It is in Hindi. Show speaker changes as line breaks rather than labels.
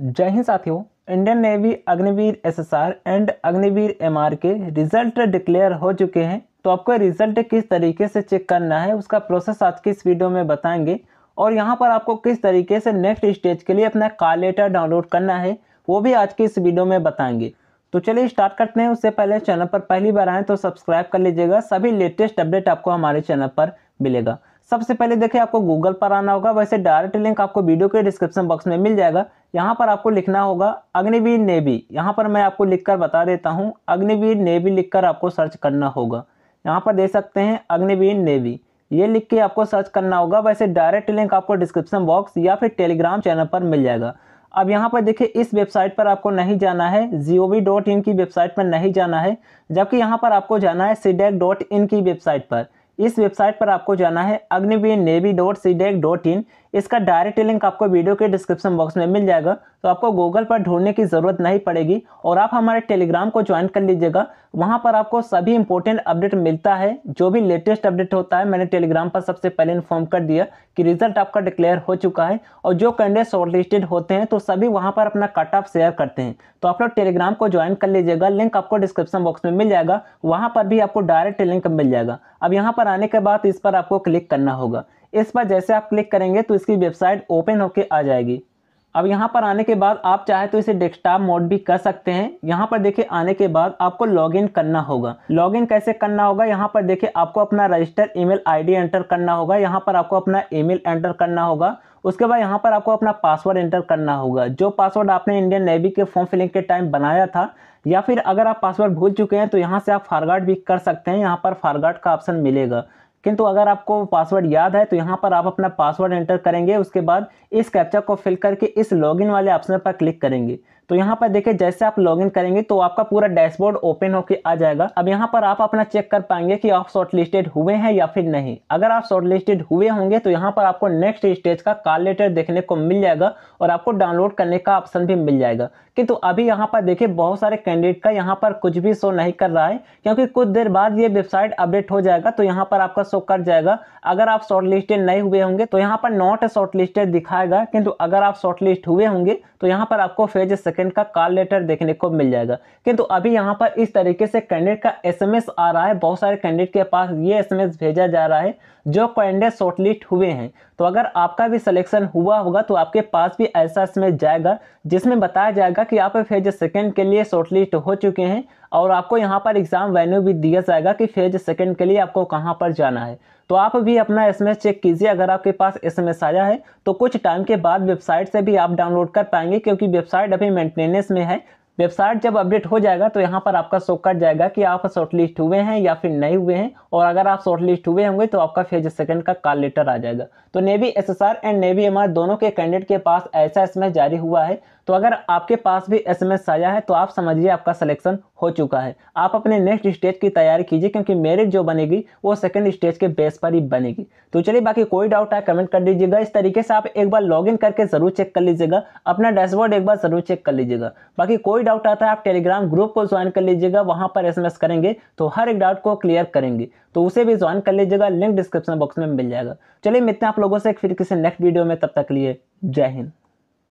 जय हिंद साथियों Indian navy Agniveer SSR and Agniveer MR के रिजल्ट डिक्लेयर हो चुके हैं तो आपको रिजल्ट किस तरीके से चेक करना है उसका प्रोसेस आज की इस वीडियो में बताएंगे और यहाँ पर आपको किस तरीके से नेक्स्ट स्टेज के लिए अपना कार लेटर डाउनलोड करना है वो भी आज की इस वीडियो में बताएंगे तो चलिए स्टार्ट करते हैं उससे पहले चैनल पर पहली बार आएँ तो सब्सक्राइब कर लीजिएगा सभी लेटेस्ट अपडेट आपको हमारे चैनल पर मिलेगा सबसे पहले देखिए आपको गूगल पर आना होगा वैसे डायरेक्ट लिंक आपको वीडियो के डिस्क्रिप्शन बॉक्स में मिल जाएगा यहाँ पर आपको लिखना होगा अग्निवीर नेवी यहाँ पर मैं आपको लिखकर बता देता हूँ अग्निवीर नेवी लिखकर आपको सर्च करना होगा यहाँ पर दे सकते हैं अग्निवीर नेवी ये लिख के आपको सर्च करना होगा वैसे डायरेक्ट लिंक आपको डिस्क्रिप्शन बॉक्स या फिर टेलीग्राम चैनल पर मिल जाएगा अब यहाँ पर देखिए इस वेबसाइट पर आपको नहीं जाना है जी ओ वी डॉट इन की वेबसाइट पर नहीं जाना है जबकि यहाँ पर आपको जाना है सी डॉट इन की वेबसाइट पर इस वेबसाइट पर आपको जाना है Agniveer navy dot C DAC dot in इसका डायरेक्ट लिंक आपको वीडियो के डिस्क्रिप्शन बॉक्स में मिल जाएगा तो आपको गूगल पर ढूंढने की ज़रूरत नहीं पड़ेगी और आप हमारे टेलीग्राम को ज्वाइन कर लीजिएगा वहाँ पर आपको सभी इंपॉर्टेंट अपडेट मिलता है जो भी लेटेस्ट अपडेट होता है मैंने टेलीग्राम पर सबसे पहले इन्फॉर्म कर दिया कि रिजल्ट आपका डिक्लेयर हो चुका है और जो कैंडिडेट शॉर्टलिस्टेड होते हैं तो सभी वहाँ पर अपना कट ऑफ शेयर करते हैं तो आप लोग टेलीग्राम को ज्वाइन कर लीजिएगा लिंक आपको डिस्क्रिप्शन बॉक्स में मिल जाएगा वहाँ पर भी आपको डायरेक्ट लिंक मिल जाएगा अब यहाँ पर आने के बाद इस पर आपको क्लिक करना होगा इस पर जैसे आप क्लिक करेंगे तो इसकी वेबसाइट ओपन होकर आ जाएगी अब यहाँ पर आने के बाद आप चाहे तो इसे डेस्कटॉप मोड भी कर सकते हैं यहाँ पर देखिए आने के बाद आपको लॉगिन करना होगा लॉगिन कैसे करना होगा यहाँ पर देखिए आपको अपना रजिस्टर ईमेल आईडी एंटर करना होगा यहाँ पर आपको अपना ईमेल एंटर करना होगा उसके बाद यहाँ पर आपको अपना पासवर्ड एंटर करना होगा जो पासवर्ड आपने इंडियन नेवी के फॉर्म फिलिंग के टाइम बनाया था या फिर अगर आप पासवर्ड भूल चुके हैं तो यहाँ से आप फारगार्ड भी कर सकते हैं यहाँ पर फारगार्ड का ऑप्शन मिलेगा किंतु अगर आपको पासवर्ड याद है तो यहाँ पर आप अपना पासवर्ड एंटर करेंगे उसके बाद इस कैप्चा को फिल करके इस लॉगिन वाले ऑप्शन पर क्लिक करेंगे तो यहाँ पर देखिए जैसे आप लॉगिन करेंगे तो आपका पूरा डैशबोर्ड ओपन होकर आ जाएगा अब यहाँ पर आप अपना चेक कर पाएंगे कि आप शॉर्टलिस्टेड हुए हैं या फिर नहीं अगर आप शॉर्टलिस्टेड हुए होंगे तो यहाँ पर आपको नेक्स्ट स्टेज का कार लेटर देखने को मिल जाएगा और आपको डाउनलोड करने का ऑप्शन भी मिल जाएगा किंतु अभी यहाँ पर देखिए बहुत सारे कैंडिडेट का यहाँ पर कुछ भी शो नहीं कर रहा है क्योंकि कुछ देर बाद ये वेबसाइट अपडेट हो जाएगा तो यहाँ पर आपका शो कर जाएगा अगर आप शॉर्टलिस्टेड नहीं हुए होंगे तो यहाँ पर नॉट शॉर्टलिस्टेड दिखाएगा किंतु अगर आप शॉर्टलिस्ट हुए होंगे तो यहाँ पर आपको फेज सेकंड का कॉल लेटर देखने को मिल जाएगा किंतु अभी यहाँ पर इस तरीके से कैंडिडेट का एसएमएस आ रहा है बहुत सारे कैंडिडेट के पास ये एसएमएस भेजा जा रहा है जो कैंडिडेट शॉर्टलिस्ट हुए हैं तो अगर आपका भी सिलेक्शन हुआ होगा तो आपके पास भी ऐसा इसमें जाएगा जिसमें बताया जाएगा कि आप फेज सेकेंड के लिए शॉर्टलिस्ट हो चुके हैं और आपको यहाँ पर एग्ज़ाम वेन्यू भी दिया जाएगा कि फेज सेकेंड के लिए आपको कहाँ पर जाना है तो आप भी अपना एस चेक कीजिए अगर आपके पास एस आया है तो कुछ टाइम के बाद वेबसाइट से भी आप डाउनलोड कर पाएंगे क्योंकि वेबसाइट अभी मेंटेनेंस में है वेबसाइट जब अपडेट हो जाएगा तो यहाँ पर आपका शो कट जाएगा कि आप शॉर्टलिस्ट हुए हैं या फिर नहीं हुए हैं और अगर आप शॉर्टलिस्ट हुए होंगे तो आपका फेज सेकंड का कॉल लेटर आ जाएगा तो navy SSR and navy MR दोनों के कैंडिडेट के पास ऐसा एसएमएस जारी हुआ है तो अगर आपके पास भी एस आया है तो आप समझिए आपका सिलेक्शन हो चुका है आप अपने नेक्स्ट स्टेज की तैयारी कीजिए क्योंकि मेरिट जो बनेगी वो सेकंड स्टेज के बेस पर ही बनेगी तो चलिए बाकी कोई डाउट है कमेंट कर दीजिएगा इस तरीके से आप एक बार लॉग करके जरूर चेक कर लीजिएगा अपना डैशबोर्ड एक बार जरूर चेक कर लीजिएगा बाकी कोई डाउट आता है आप टेलीग्राम ग्रुप को ज्वाइन कर लीजिएगा वहां पर एस करेंगे तो हर एक डाउट को क्लियर करेंगे तो उसे भी ज्वाइन कर लीजिएगा लिंक डिस्क्रिप्शन बॉक्स में मिल जाएगा चलिए मिलते हैं आप लोगों से फिर किसी नेक्स्ट वीडियो में तब तक लिए जय हिंद